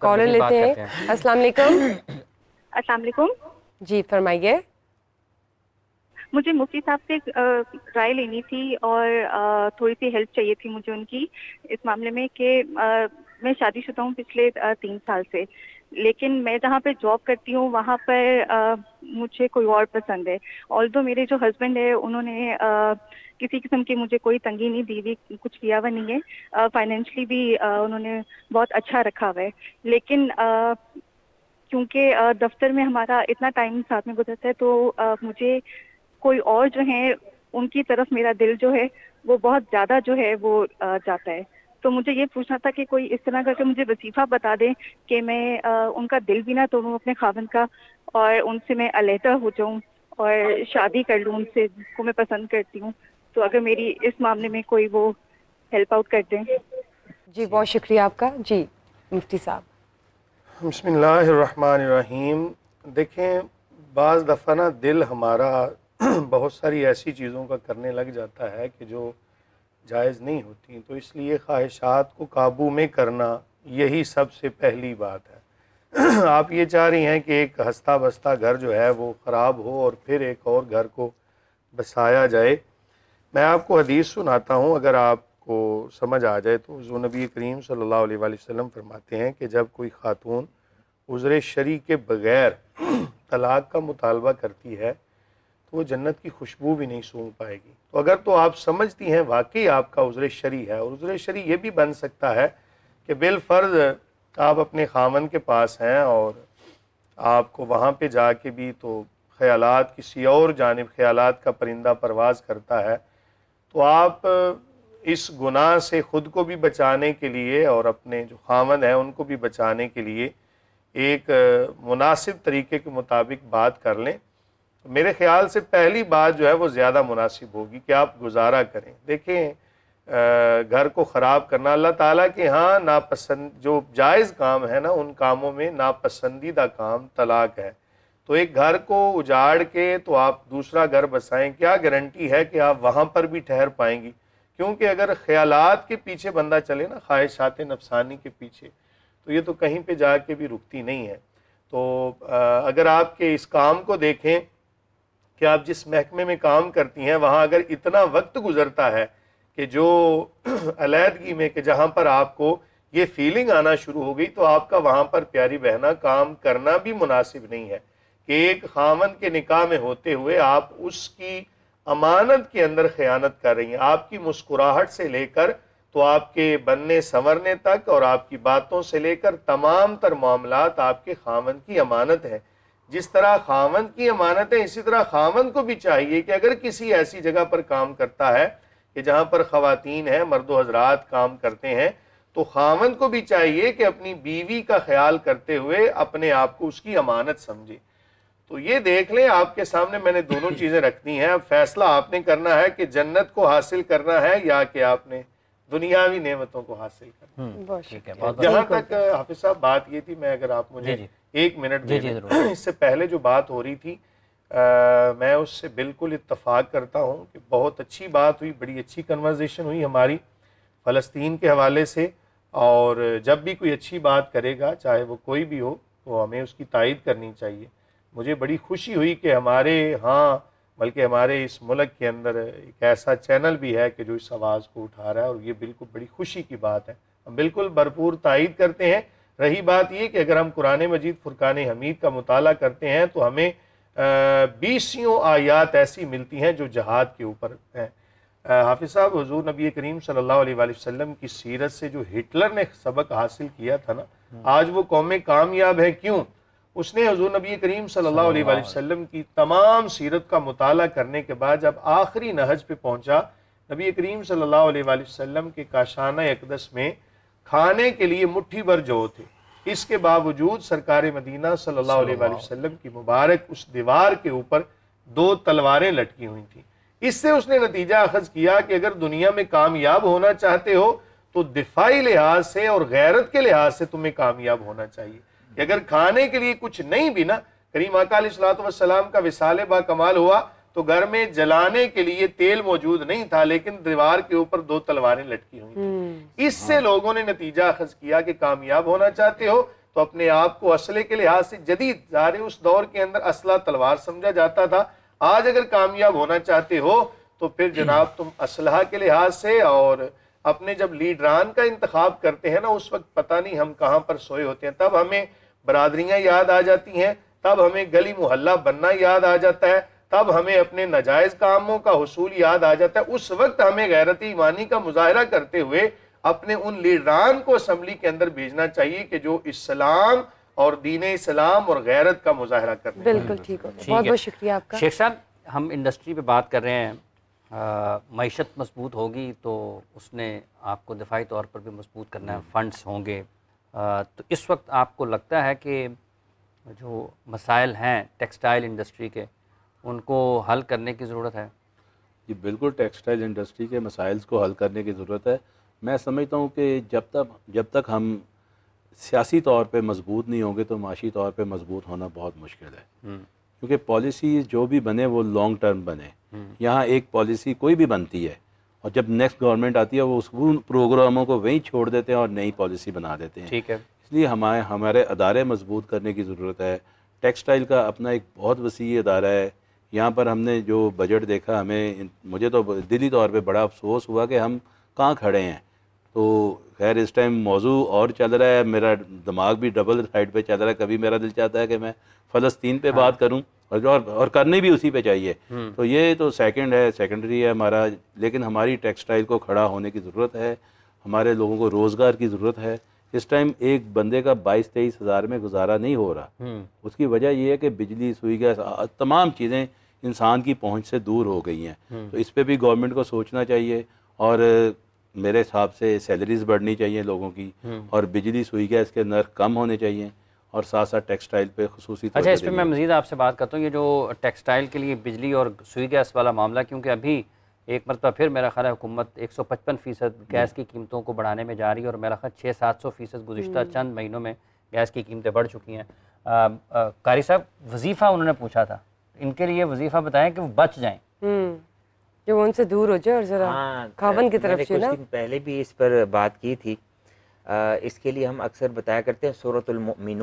Collar लेते हैं अस्सलाम वालेकुम अस्सलाम वालेकुम जी फरमाइए मुझे मुफ्ती साहब से राय लेनी थी और थोड़ी सी हेल्प चाहिए थी मुझे उनकी इस मामले में कि मैं शादीशुदा हूँ पिछले तीन साल से लेकिन मैं जहाँ पे जॉब करती हूँ वहाँ पर आ, मुझे कोई और पसंद है ऑल दो मेरे जो हस्बैंड है उन्होंने आ, किसी किस्म की मुझे कोई तंगी नहीं दी हुई कुछ किया हुआ नहीं है फाइनेंशली भी आ, उन्होंने बहुत अच्छा रखा हुआ है लेकिन क्योंकि दफ्तर में हमारा इतना टाइम साथ में गुजरता है तो आ, मुझे कोई और जो है उनकी तरफ मेरा दिल जो है वो बहुत ज़्यादा जो है वो आ, जाता है तो मुझे ये पूछना था कि कोई इस तरह करके मुझे वसीफा बता दें कि मैं आ, उनका दिल भी ना तोड़ूँ अपने खावन का और उनसे मैं अलहदा हो जाऊँ और शादी कर लूँ उनसे जिसको मैं पसंद करती हूँ तो अगर मेरी इस मामले में कोई वो हेल्प आउट कर दें जी बहुत शुक्रिया आपका जी मुफ्ती साहब बसमीम देखें बाज़ दफ़ा ना दिल हमारा बहुत सारी ऐसी चीज़ों का करने लग जाता है कि जो जायज़ नहीं होती तो इसलिए ख्वाहिशात को काबू में करना यही सबसे पहली बात है आप ये चाह रही हैं कि एक हंसता बस्ता घर जो है वो ख़राब हो और फिर एक और घर को बसाया जाए मैं आपको हदीस सुनाता हूँ अगर आपको समझ आ जाए तो जो नबी करीम सल्लल्लाहु अलैहि वसल्लम फरमाते हैं कि जब कोई ख़ातून उज़र शरी के बग़ैर तलाक़ का मुतालबा करती है तो वो जन्नत की खुशबू भी नहीं सूंघ पाएगी तो अगर तो आप समझती हैं वाकई आपका उजर शरी है और उजर शरी ये भी बन सकता है कि बिलफर्ज आप अपने खामन के पास हैं और आपको वहाँ पे जाके भी तो ख्याल किसी और जानब ख्याल का परिंदा परवाज करता है तो आप इस गुनाह से ख़ुद को भी बचाने के लिए और अपने जो खामन हैं उनको भी बचाने के लिए एक मुनासिब तरीके के मुताबिक बात कर लें मेरे ख्याल से पहली बात जो है वो ज़्यादा मुनासिब होगी कि आप गुजारा करें देखें घर को ख़राब करना अल्लाह ताला के हाँ नापसंद जो जायज़ काम है ना उन कामों में नापसंदीदा काम तलाक है तो एक घर को उजाड़ के तो आप दूसरा घर बसाएं क्या गारंटी है कि आप वहाँ पर भी ठहर पाएंगी क्योंकि अगर ख्यालात के पीछे बंदा चले ना ख्वाहिशात नफसानी के पीछे तो ये तो कहीं पे जाके भी रुकती नहीं है तो अगर आपके इस काम को देखें कि आप जिस महकमे में काम करती हैं वहाँ अगर इतना वक्त गुजरता है कि जो अलीहदगी में कि जहाँ पर आपको ये फीलिंग आना शुरू हो गई तो आपका वहाँ पर प्यारी बहना काम करना भी मुनासिब नहीं है कि एक खामन के निकाह में होते हुए आप उसकी अमानत के अंदर ख़यानत कर रही हैं आपकी मुस्कुराहट से लेकर तो आपके बनने संवरने तक और आपकी बातों से लेकर तमाम तर मामला आपके खामन की अमानत है जिस तरह खावंद की अमानत है इसी तरह खावंद को भी चाहिए कि अगर किसी ऐसी जगह पर काम करता है कि जहाँ पर ख़वातीन हैं मर्द हजरात काम करते हैं तो खावंद को भी चाहिए कि अपनी बीवी का ख्याल करते हुए अपने आप को उसकी अमानत समझे तो ये देख लें आपके सामने मैंने दोनों चीज़ें रखनी हैं अब फैसला आपने करना है कि जन्नत को हासिल करना है या कि आपने दुनियावी नेमतों को हासिल करना है हम्म, जहाँ तक हाफिज साहब बात ये थी मैं अगर आप मुझे एक मिनट जी इससे पहले जो बात हो रही थी आ, मैं उससे बिल्कुल इतफाक़ करता हूँ कि बहुत अच्छी बात हुई बड़ी अच्छी कन्वर्जेशन हुई हमारी फ़लस्तीन के हवाले से और जब भी कोई अच्छी बात करेगा चाहे वो कोई भी हो तो हमें उसकी तायद करनी चाहिए मुझे बड़ी खुशी हुई कि हमारे हाँ बल्कि हमारे इस मुल्क के अंदर एक ऐसा चैनल भी है कि जो इस आवाज़ को उठा रहा है और ये बिल्कुल बड़ी खुशी की बात है हम बिल्कुल भरपूर तायद करते हैं रही बात ये कि अगर हम कुरान मजीद फुरकान हमीद का मताल करते हैं तो हमें बीसियों आयात ऐसी मिलती हैं जो जहाद के ऊपर हैं हाफिज साहब हजूर नबी करीम सल्ला वसम की सीरत से जो हिटलर ने सबक हासिल किया था ना हम्म। आज वो कौमें कामयाब हैं क्यों उसने हजूर नबी करीम सल्ला वसम की तमाम सीरत का मताल करने के बाद जब आखिरी नहज पर पहुँचा नबी करीम सल्ला वसम के काशाना अकदस में खाने के लिए मुट्ठी भर जो थे इसके बावजूद सरकार मदीना सल्लल्लाहु अलैहि वसल्लम की मुबारक उस दीवार के ऊपर दो तलवारें लटकी हुई थी इससे उसने नतीजा अखज किया कि अगर दुनिया में कामयाब होना चाहते हो तो दिफाई लिहाज से और गैरत के लिहाज से तुम्हें कामयाब होना चाहिए अगर खाने के लिए कुछ नहीं भी ना करीम अकाल सलाम का विसाल बा कमाल हुआ तो घर में जलाने के लिए तेल मौजूद नहीं था लेकिन दीवार के ऊपर दो तलवारें लटकी हुई हम्म। इससे लोगों ने नतीजा अखज किया कि कामयाब होना चाहते हो तो अपने आप को असले के लिहाज से जदीद जारे उस दौर के अंदर असला तलवार समझा जाता था आज अगर कामयाब होना चाहते हो तो फिर जनाब तुम असलाह के लिहाज से और अपने जब लीडरान का इंतखब करते हैं ना उस वक्त पता नहीं हम कहाँ पर सोए होते हैं तब हमें बरदरियाँ याद आ जाती हैं तब हमें गली मोहल्ला बनना याद आ जाता है तब हमें अपने नजायज़ कामों का हसूल याद आ जाता है उस वक्त हमें गैरत ईमानी का मुजाहरा करते हुए अपने उन लीडरान को असम्बली के अंदर भेजना चाहिए कि जो इस्लाम और दीन इस्लाम और गैरत का मुजाहरा करते बिल्कुल ठीक हो बहुत बहुत शुक्रिया आपका शेख साहब हम इंडस्ट्री पे बात कर रहे हैं मीशत मजबूत होगी तो उसने आपको दिफाही तौर पर भी मजबूत करना है फंड्स होंगे आ, तो इस वक्त आपको लगता है कि जो मसाइल हैं टेक्सटाइल इंडस्ट्री के उनको हल करने की ज़रूरत है जी बिल्कुल टेक्सटाइल इंडस्ट्री के मसाइल्स को हल करने की ज़रूरत है मैं समझता हूँ कि जब तक जब तक हम सियासी तौर पे मजबूत नहीं होंगे तो माशी तौर पे मजबूत होना बहुत मुश्किल है हम्म। क्योंकि पॉलिसी जो भी बने वो लॉन्ग टर्म बने हम्म। यहाँ एक पॉलिसी कोई भी बनती है और जब नेक्स्ट गवर्नमेंट आती है वो उस प्रोग्रामों को वहीं छोड़ देते हैं और नई पॉलिसी बना देते हैं ठीक है इसलिए हमारे हमारे अदारे मजबूत करने की ज़रूरत है टेक्सटाइल का अपना एक बहुत वसी अदारा है यहाँ पर हमने जो बजट देखा हमें मुझे तो दिली तौर पे बड़ा अफसोस हुआ कि हम कहाँ खड़े हैं तो खैर इस टाइम मौजू और चल रहा है मेरा दिमाग भी डबल साइड पे चल रहा है कभी मेरा दिल चाहता है कि मैं फ़लस्तीन पे हाँ। बात करूँ और और करनी भी उसी पे चाहिए हम्म। तो ये तो सेकंड है सेकेंडरी है हमारा लेकिन हमारी टेक्सटाइल को खड़ा होने की ज़रूरत है हमारे लोगों को रोज़गार की ज़रूरत है इस टाइम एक बंदे का बाईस तेईस हज़ार में गुजारा नहीं हो रहा हम्म। उसकी वजह यह है कि बिजली सुई गैस तमाम चीज़ें इंसान की पहुंच से दूर हो गई हैं हम्म। तो इस पर भी गवर्नमेंट को सोचना चाहिए और मेरे हिसाब से सैलरीज बढ़नी चाहिए लोगों की हम्म। और बिजली सुई गैस के नर्क कम होने चाहिए और साथ साथ टेक्सटाइल पे खसूसी अच्छा इस पर मैं मजीद आपसे बात करता हूँ ये जो टेक्सटाइल के लिए बिजली और सुई गैस वाला मामला क्योंकि अभी एक मरतबा फिर मेरा ख्याल हुकूमत एक सौ पचपन फ़ीसद गैस की कीमतों को बढ़ाने में जा रही है और मेरा ख्याल छः सात सौ फ़ीसद गुजशत हम्म। चंद महीनों में गैस की कीमतें बढ़ चुकी हैं कारी साहब वजीफ़ा उन्होंने पूछा था इनके लिए वजीफ़ा बताएं कि वो बच जाएँ जो हम्म, उनसे दूर हो जाए और ज़रा हाँ, खावन की तरफ से ना पहले भी इस पर बात की थी आ, इसके लिए हम अक्सर बताया करते हैं सूरतमिन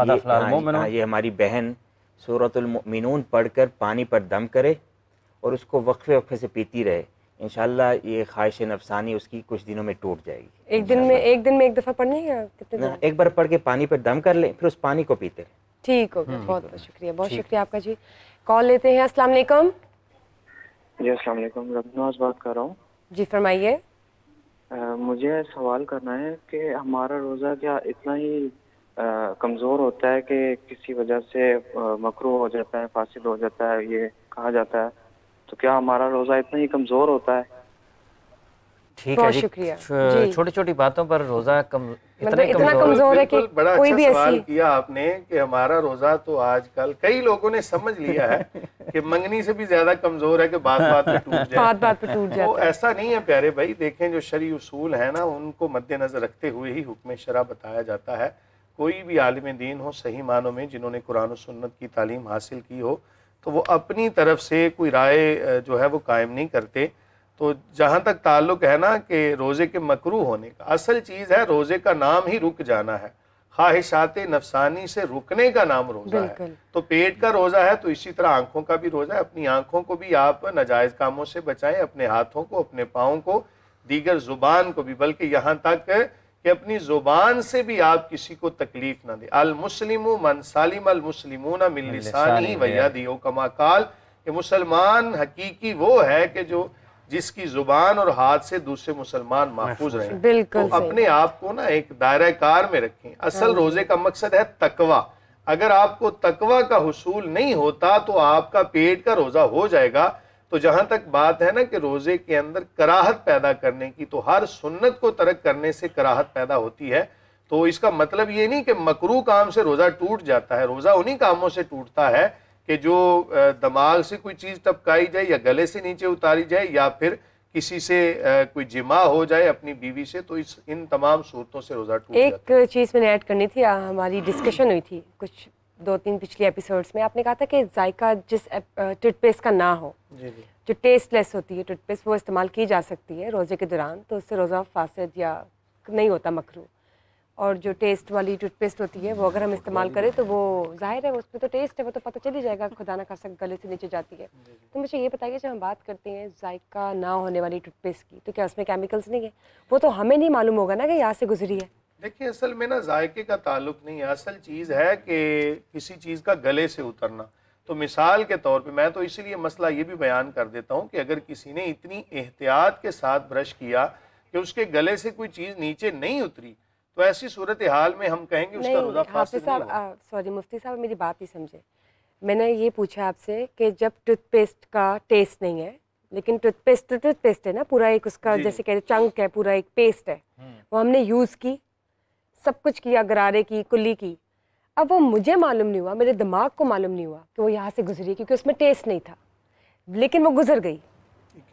ये, हाँ, हाँ, ये हमारी बहन पढ़ पढ़कर पानी पर दम करे और उसको वक्फे वक्फे से पीती रहे इन ये ख्वाहिश नफसानी उसकी कुछ दिनों में टूट जाएगी एक दिन में एक दिन में एक दफ़ा पढ़ने या कितने ना, एक बार पढ़ के पानी पर दम कर लें फिर उस पानी को पीते रहे ठीक हो गया हम्म। बहुत बहुत शुक्रिया बहुत शुक्रिया आपका जी कॉल लेते हैं अस्सलाम जी असल बात कर रहा हूँ जी फरमाइए मुझे सवाल करना है कि हमारा रोज़ा क्या इतना ही कमज़ोर होता है कि किसी वजह से मकरू हो जाता है फासिल हो जाता है ये कहा जाता है तो क्या हमारा रोज़ा इतना ही कमज़ोर होता है ठीक है शुक्रिया छोटी छोटी बातों पर रोजा कम इतने मतलब इतना कमजोर है कि बड़ा कोई अच्छा भी सवाल किया आपने कि हमारा रोजा तो आजकल कई लोगों ने समझ लिया है कि मंगनी से भी ज्यादा कमजोर है कि बात बात पे टूट जाए बात बात पे टूट जाए वो ऐसा नहीं है प्यारे भाई देखें जो शरी उसूल है ना उनको मद्देनजर रखते हुए ही हुक्म शरा बताया जाता है कोई भी आलिम दीन हो सही मानों में जिन्होंने कुरान और सुन्नत की तालीम हासिल की हो तो वो अपनी तरफ से कोई राय जो है वो कायम नहीं करते तो जहाँ तक ताल्लुक है ना कि रोज़े के मकरू होने का असल चीज़ है रोज़े का नाम ही रुक जाना है ख्वाहिशात नफसानी से रुकने का नाम रोज़ा है तो पेट का रोज़ा है तो इसी तरह आंखों का भी रोज़ा है अपनी आंखों को भी आप नाजायज़ कामों से बचाएं अपने हाथों को अपने पाँव को दीगर ज़ुबान को भी बल्कि यहाँ तक कि अपनी ज़ुबान से भी आप किसी को तकलीफ ना दें अल मुस्लिम मन सालिम अल मुस्लिमूना मिलसानी वैयादी हो कमाकाल कि मुसलमान हकीकी वो है कि जो जिसकी जुबान और हाथ से दूसरे मुसलमान महफूज रहे तो अपने आप को ना एक दायरा कार में रखें असल हाँ। रोजे का मकसद है तकवा अगर आपको तकवा का हसूल नहीं होता तो आपका पेट का रोजा हो जाएगा तो जहां तक बात है ना कि रोज़े के अंदर कराहत पैदा करने की तो हर सुन्नत को तरक करने से कराहत पैदा होती है तो इसका मतलब ये नहीं कि मकरू काम से रोज़ा टूट जाता है रोज़ा उन्हीं कामों से टूटता है कि जो दिमाग से कोई चीज़ टपकाई जाए या गले से नीचे उतारी जाए या फिर किसी से कोई जिमा हो जाए अपनी बीवी से तो इस इन तमाम सूरतों से रोज़ा टूट एक चीज़ मैंने ऐड करनी थी हमारी डिस्कशन हुई थी कुछ दो तीन पिछले एपिसोड्स में आपने कहा था कि जायका जिस टूथपेस्ट का ना हो जी जो टेस्टलेस होती है टूथपेस्ट वो इस्तेमाल की जा सकती है रोज़े के दौरान तो उससे रोज़ा फासद या नहीं होता मकरू और जो टेस्ट वाली टूथपेस्ट होती है वो अगर हम इस्तेमाल करें तो वो जाहिर है उसमें तो टेस्ट है वो तो पता चल ही जाएगा खुदा ना खासा गले से नीचे जाती है तो मुझे ये बताइए जब हम बात करते हैं जायका ना होने वाली टूथपेस्ट की तो क्या उसमें केमिकल्स नहीं है वो तो हमें नहीं मालूम होगा ना कि यहाँ से गुजरी है देखिए असल में ना जायके का ताल्लुक नहीं है असल चीज़ है कि किसी चीज़ का गले से उतरना तो मिसाल के तौर पे मैं तो इसीलिए मसला ये भी बयान कर देता हूँ कि अगर किसी ने इतनी एहतियात के साथ ब्रश किया कि उसके गले से कोई चीज़ नीचे नहीं उतरी तो ऐसी सूरत हाल में हम कहेंगे साहब सॉरी मुफ्ती साहब मेरी बात ही समझे मैंने ये पूछा आपसे कि जब टूथपेस्ट का टेस्ट नहीं है लेकिन टूथपेस्ट टूथपेस्ट है ना पूरा एक उसका जैसे कहते चंक है पूरा एक पेस्ट है हम्म। वो हमने यूज़ की सब कुछ किया गरारे की कुल्ली की अब वो मुझे मालूम नहीं हुआ मेरे दिमाग को मालूम नहीं हुआ कि वो यहाँ से गुजरी क्योंकि उसमें टेस्ट नहीं था लेकिन वो गुजर गई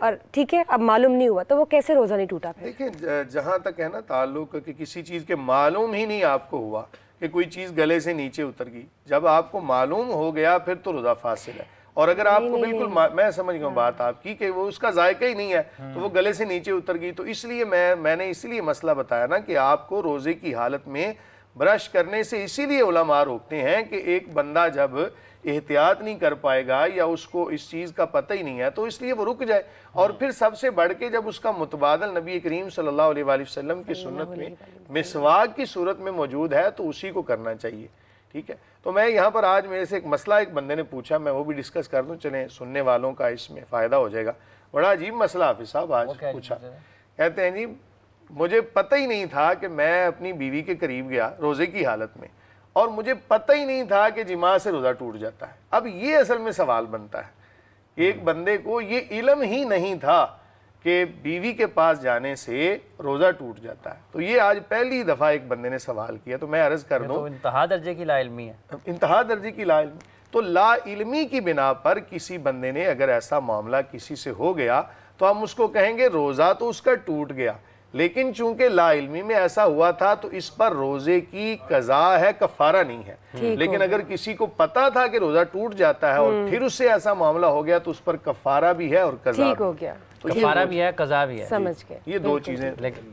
और ठीक है अब मालूम नहीं हुआ तो वो कैसे रोज़ा नहीं टूटा देखिए जहाँ तक है ना ताल्लुक कि किसी चीज़ के मालूम ही नहीं आपको हुआ कि कोई चीज़ गले से नीचे उतर गई जब आपको मालूम हो गया फिर तो रोज़ा फासिल है और अगर नहीं, आपको नहीं, बिल्कुल नहीं, मैं समझ गया हाँ। बात आपकी कि वो उसका जायका ही नहीं है तो हाँ। वो गले से नीचे उतर गई तो इसलिए मैं मैंने इसलिए मसला बताया ना कि आपको रोज़े की हालत में ब्रश करने से इसीलिए उलमा रोकते हैं कि एक बंदा जब एहतियात नहीं कर पाएगा या उसको इस चीज़ का पता ही नहीं है तो इसलिए वो रुक जाए और हाँ। फिर सबसे बढ़ के जब उसका मुतबादल नबी करीम सल्लल्लाहु अलैहि वसल्लम की सुन्नत में मिसवाक की सूरत में मौजूद है तो उसी को करना चाहिए ठीक है तो मैं यहाँ पर आज मेरे से एक मसला एक बंदे ने पूछा मैं वो भी डिस्कस कर दूँ चले सुनने वालों का इसमें फ़ायदा हो जाएगा बड़ा अजीब मसला हाफिज साहब आज पूछा कहते हैं जी मुझे पता ही नहीं था कि मैं अपनी बीवी के करीब गया रोज़े की हालत में और मुझे पता ही नहीं था कि जिमा से रोज़ा टूट जाता है अब ये असल में सवाल बनता है एक बंदे को ये इलम ही नहीं था कि बीवी के पास जाने से रोज़ा टूट जाता है तो ये आज पहली दफ़ा एक बंदे ने सवाल किया तो मैं अर्ज़ कर दू तो इंतहा दर्जे की लाइलमी है इंतहा दर्जे की लाइलमी तो ला इलमी की बिना पर किसी बंदे ने अगर ऐसा मामला किसी से हो गया तो हम उसको कहेंगे रोज़ा तो उसका टूट गया लेकिन चूंकि ला इलमी में ऐसा हुआ था तो इस पर रोज़े की कज़ा है कफारा नहीं है लेकिन अगर किसी को पता था कि रोज़ा टूट जाता है और हम्म। फिर उससे ऐसा मामला हो गया तो उस पर कफारा भी है और कज़ा हो गया कफारा भी है कजा भी है समझ के ये दो चीजें